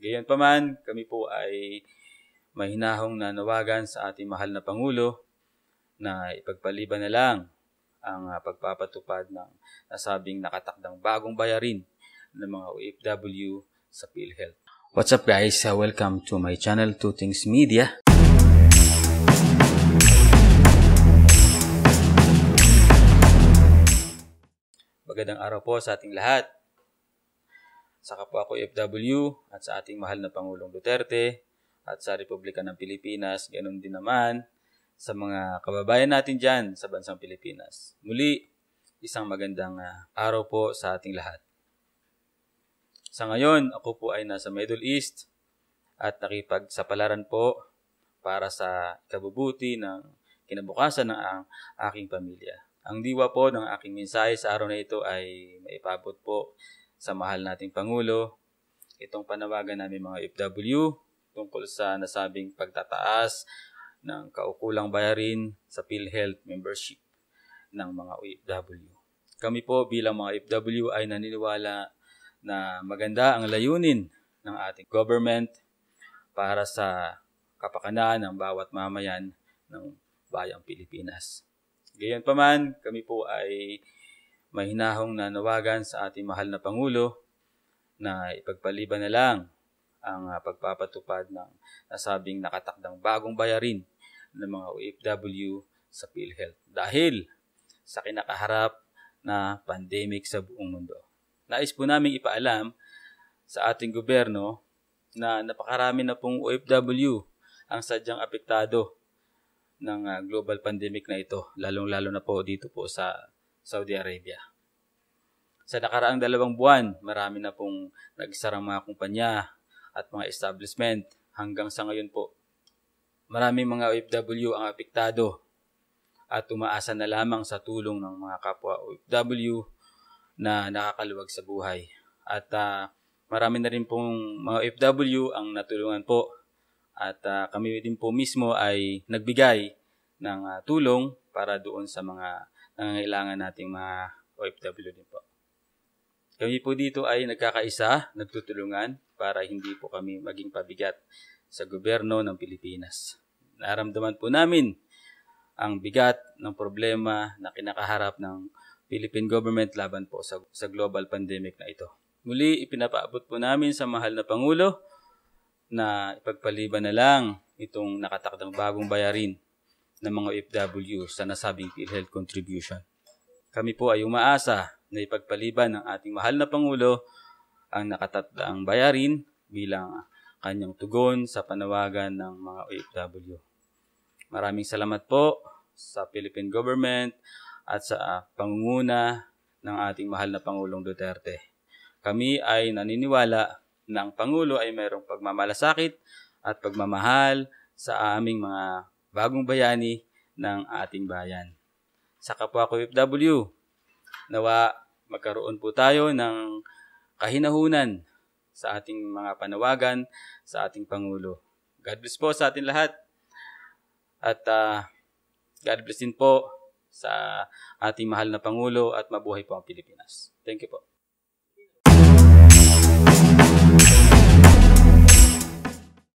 Gayon pa man, kami po ay mahinahong nanawagan sa ating mahal na Pangulo na ipagpaliban na lang ang ah, pagpapatupad ng nasabing nakatakdang bagong bayarin ng mga OFW sa PhilHealth. What's up guys? Ah, welcome to my channel, Two Things Media. Magandang araw po sa ating lahat sa kapwa ko FW at sa ating mahal na Pangulong Duterte at sa Republika ng Pilipinas, ganun din naman sa mga kababayan natin dyan sa bansang Pilipinas. Muli, isang magandang ah, araw po sa ating lahat. Sa ngayon, ako po ay nasa Middle East at nakipagsapalaran po para sa kabubuti ng kinabukasan ng ah, aking pamilya. Ang diwa po ng aking mensahe sa araw na ito ay maipabot po sa mahal nating Pangulo. Itong panawagan namin mga FW tungkol sa nasabing pagtataas ng kaukulang bayarin sa PhilHealth membership ng mga OFW. Kami po bilang mga OFW ay naniniwala na maganda ang layunin ng ating government para sa kapakanan ng bawat mamayan ng bayang Pilipinas. Gayon pa kami po ay mahinahong nanawagan sa ating mahal na Pangulo na ipagpaliban na lang ang ah, pagpapatupad ng nasabing nakatakdang bagong bayarin ng mga OFW sa PhilHealth dahil sa kinakaharap na pandemic sa buong mundo. Nais po namin ipaalam sa ating gobyerno na napakarami na pong OFW ang sadyang apektado ng ah, global pandemic na ito, lalong-lalo na po dito po sa Saudi Arabia. Sa nakaraang dalawang buwan, marami na pong nagsarang mga kumpanya at mga establishment hanggang sa ngayon po. Maraming mga OFW ang apektado at umaasa na lamang sa tulong ng mga kapwa OFW na nakakaluwag sa buhay. At uh, marami na rin pong mga OFW ang natulungan po at uh, kami din po mismo ay nagbigay ng uh, tulong para doon sa mga nangangailangan nating mga OFW din po. Kami po dito ay nagkakaisa, nagtutulungan para hindi po kami maging pabigat sa gobyerno ng Pilipinas. Naramdaman po namin ang bigat ng problema na kinakaharap ng Philippine government laban po sa, sa global pandemic na ito. Muli, ipinapaabot po namin sa mahal na Pangulo na ipagpaliban na lang itong nakatakdang bagong bayarin ng mga OFW sa nasabing PhilHealth contribution. Kami po ay umaasa na ipagpaliban ng ating mahal na Pangulo ang nakatatlaang bayarin bilang kanyang tugon sa panawagan ng mga OFW. Maraming salamat po sa Philippine government at sa pangunguna ng ating mahal na Pangulong Duterte. Kami ay naniniwala na ang Pangulo ay mayroong pagmamalasakit at pagmamahal sa aming mga bagong bayani ng ating bayan. Sa kapwa ko FW, nawa magkaroon po tayo ng kahinahunan sa ating mga panawagan sa ating Pangulo. God bless po sa ating lahat. At uh, God bless din po sa ating mahal na Pangulo at mabuhay po ang Pilipinas. Thank you po.